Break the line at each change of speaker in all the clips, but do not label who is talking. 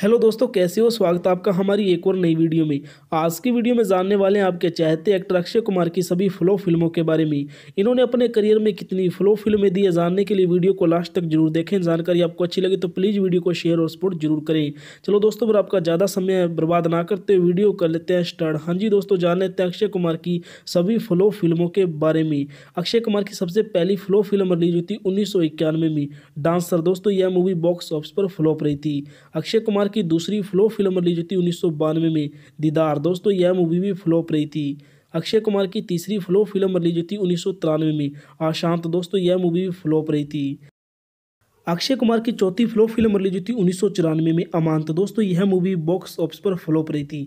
hello दोस्तों कैसे हो स्वागत है आपका हमारी एक और नई वीडियो में आज की वीडियो में जानने वाले हैं आपके चाहते एक्टर अक्षय कुमार की सभी फ्लो फिल्मों के बारे में इन्होंने अपने करियर में कितनी फ्लो फिल्में दी है जानने के लिए वीडियो को लास्ट तक जरूर देखें जानकारी आपको अच्छी लगे तो प्लीज़ वीडियो को शेयर और सपोर्ट जरूर करें चलो दोस्तों फिर आपका ज़्यादा समय बर्बाद ना करते हुए वीडियो कर लेते हैं स्टार्ट हाँ जी दोस्तों जान लेते हैं अक्षय कुमार की सभी फ्लो फिल्मों के बारे में अक्षय कुमार की सबसे पहली फ्लो फिल्म रिलीज हुई थी उन्नीस में डांसर दोस्तों यह मूवी बॉक्स ऑफिस पर फ्लॉप रही थी अक्षय कुमार दीदार की दूसरी फ्लो फिल्म रिलीज थी उन्नीस में दीदार दोस्तों यह मूवी भी फ्लॉप रही थी अक्षय कुमार की तीसरी फ्लो फिल्म रिलीज थी उन्नीस में आशांत दोस्तों यह मूवी भी फ्लॉप रही थी अक्षय कुमार की चौथी फ्लॉप फिल्म रिलीज हुई थी उन्नीस में अमान तो दोस्तों यह मूवी बॉक्स ऑफिस पर फ्लॉप रही थी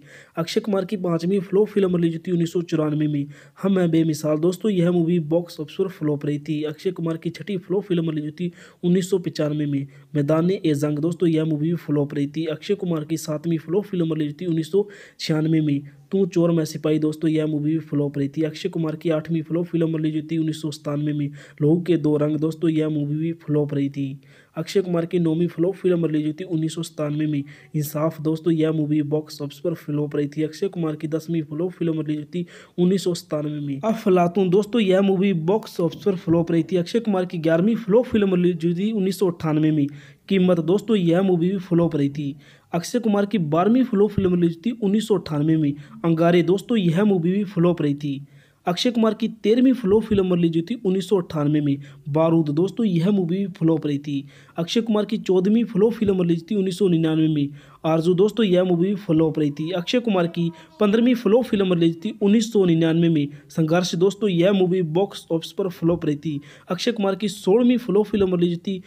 अक्षय कुमार की पांचवी फ्लॉप फिल्म रिलीज थी उन्नीस में हम हैं बेमिसाल दोस्तों यह मूवी बॉक्स ऑफिस पर फ्लॉप रही थी अक्षय कुमार की छठी फ्लॉप फिल्म रिलीज थी उन्नीस में मैदान ए जंग दोस्तों यह मूवी फ्लॉप रही थी अक्षय कुमार की सातवीं फ्लॉप फिल्म रिलीज थी उन्नीस में तू चोर मैं सिपाही दोस्तों यह मूवी भी फ्लॉप रही थी अक्षय कुमार की आठवीं फ्लॉप फिल्म रिलीज हुई थी उन्नीस में लोगों के दो रंग दोस्तों यह मूवी भी फ्लॉप रही थी अक्षय कुमार की नौवीं फ्लॉप फिल्म रिलीज हुई थी उन्नीस में इंसाफ दोस्तों यह मूवी बॉक्स ऑफिस पर फ्लॉप रही थी अक्षय कुमार की दसवीं फ्लॉप फिल्म रिलीज हुई थी उन्नीस में अफलातून दोस्तों यह मूवी बॉक्स ऑफिस पर फ्लॉप रही थी अक्षय कुमार की ग्यारहवीं फ्लॉप फिल्म रिलीज हुई थी उन्नीस में कीमत दोस्तों यह मूवी भी फ्लॉप रही थी अक्षय कुमार की बारहवीं फ्लॉप फिल्म रिलीज थी उन्नीस में अंगारे दोस्तों यह मूवी भी फ्लॉप रही थी अक्षय कुमार की तेरहवीं फ्लॉप फिल्म रिलीज हुई थी उन्नीस में बारूद दोस्तों यह मूवी भी फ्लॉप रही थी अक्षय कुमार की चौदहवीं फ्लॉप फिल्म रिलीज थी उन्नीस में आरजू दोस्तों तो यह मूवी फ्लॉप रही थी अक्षय कुमार की पंद्रहवीं फ्लॉप फिल्म रिलीज थी उन्नीस में संघर्ष दोस्तों तो यह मूवी बॉक्स ऑफिस पर फ्लॉप रही थी अक्षय कुमार की सोलहवीं फ्लॉप फिल्म रिलीज थी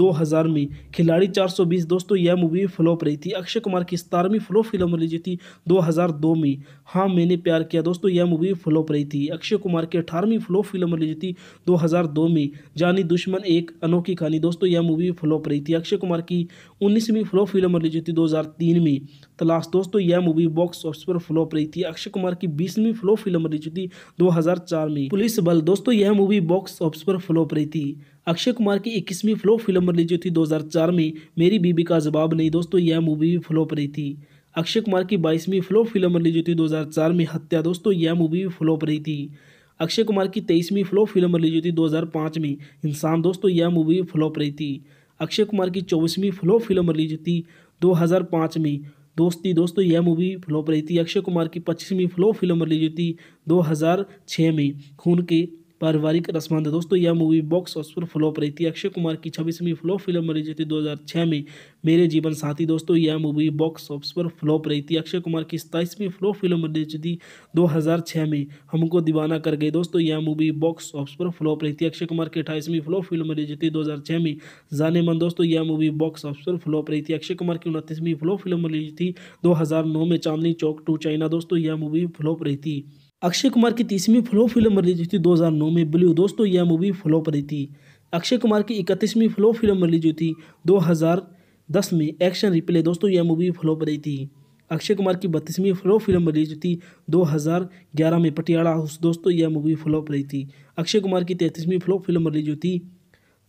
2000 में खिलाड़ी 420 दोस्तों तो यह मूवी फ्लॉप रही थी अक्षय कुमार की सतारवीं फ्लॉप फिल्म रिलीज थी 2002 में हाँ मैंने प्यार किया दोस्तों यह मूवी फ्लॉप रही थी अक्षय कुमार की अठारहवीं फ्लॉप फिल्म रिलीज थी 2002 में जानी दुश्मन एक अनोखी कहानी दोस्तों यह मूवी फ्लॉप रही थी अक्षय कुमार की उन्नीसवीं फ्लॉप फिल्म रिलीज थी दो 2003 में तलाश दोस्तों यह मूवी बॉक्स ऑफिस पर फ्लॉप रही थी अक्षय कुमार की बीसवीं फ्लॉप फिल्म रही थी 2004 में पुलिस बल दोस्तों यह मूवी बॉक्स ऑफिस पर फ्लॉप रही थी अक्षय कुमार की इक्कीसवीं फ्लो फिल्म रिलीज थी 2004 में मेरी बीबी का जवाब नहीं दोस्तों यह मूवी भी फ्लॉप रही थी अक्षय कुमार की बाईसवीं फ्लो फिल्म रिलीज थी 2004 में हत्या दोस्तों यह मूवी भी फ्लॉप रही थी अक्षय कुमार की तेईसवीं फ्लो फिल्म रिलीज थी 2005 में इंसान दोस्तों यह मूवी भी फ्लॉप रही थी अक्षय कुमार की चौबीसवीं फ्लो फिल्म रिलीज थी 2005 में दोस्ती दोस्तों यह मूवी फ्लॉप रही थी अक्षय कुमार की पच्चीसवीं फ्लॉप फिल्म रिलीज हुई थी छः में खून के पारिवारिक रसमान था दोस्तों यह मूवी बॉक्स ऑफिस पर फ्लॉप रही थी अक्षय कुमार की छब्बीसवीं फ्लॉप फिल्म बनी थी 2006 में मेरे जीवन साथी दोस्तों यह मूवी बॉक्स ऑफिस पर फ्लॉप रही थी अक्षय कुमार की सताईसवीं फ्लॉप फिल्म रिलीज थी 2006 में हमको दीवाना कर गई दोस्तों यह मूवी बॉक्स ऑफिस पर फ्लॉप रही थी अक्षय कुमार की अट्ठाईसवीं फ्लॉप फिल्म बनी थी दो में जाने मन दोस्तों यह मूवी बॉक्स ऑफिस पर फ्लॉप रही थी अक्षय कुमार की उनतीसवीं फ्लॉप फिल्म रिलीज थी दो में चांदनी चौक टू चाइना दोस्तों यह मूवी फ्लॉप रही थी अक्षय कुमार की तीसवीं फ्लो फिल्म रिलीज हुई थी 2009 में ब्लू दोस्तों यह मूवी फ्लो पर थी अक्षय कुमार की इकतीसवीं फ्लो फिल्म रिलीज हुई थी 2010 में एक्शन रिप्ले दोस्तों यह मूवी फ्लो पर थी अक्षय कुमार की बत्तीसवीं फ्लो फिल्म रिलीज थी 2011 में पटियाला हाउस दोस्तों यह मूवी फ्लोप रही थी अक्षय कुमार की तैंतीसवीं फ्लो फिल्म रिलीज थी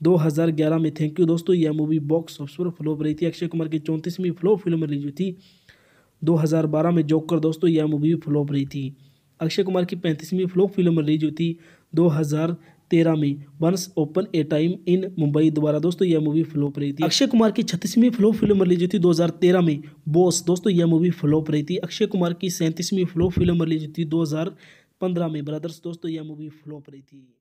2011 में थैंक यू दोस्तों यह मूवी बॉक्स ऑफिस पर फ्लोप रही थी अक्षय कुमार की चौंतीसवीं फ्लो फिल्म रिलीज हुई थी 2012 में जोकर दोस्तों यह मूवी फ्लोप रही थी अक्षय कुमार की पैंतीसवीं फ्लोक फिल्म रिलीज हुई थी दो हज़ार तेरह में once upon a time in Mumbai द्वारा दोस्तों यह मूवी फ्लॉप रही थी अक्षय कुमार की छत्तीसवीं फ्लॉप फिल्म रिलीज हुई थी 2013 में बॉस दोस्तों यह मूवी फ्लॉप रही थी अक्षय कुमार की सैंतीसवीं फ्लॉप फिल्म रिलीज हुई थी 2015 में ब्रदर्स दोस्तों यह मूवी फ्लॉप रही थी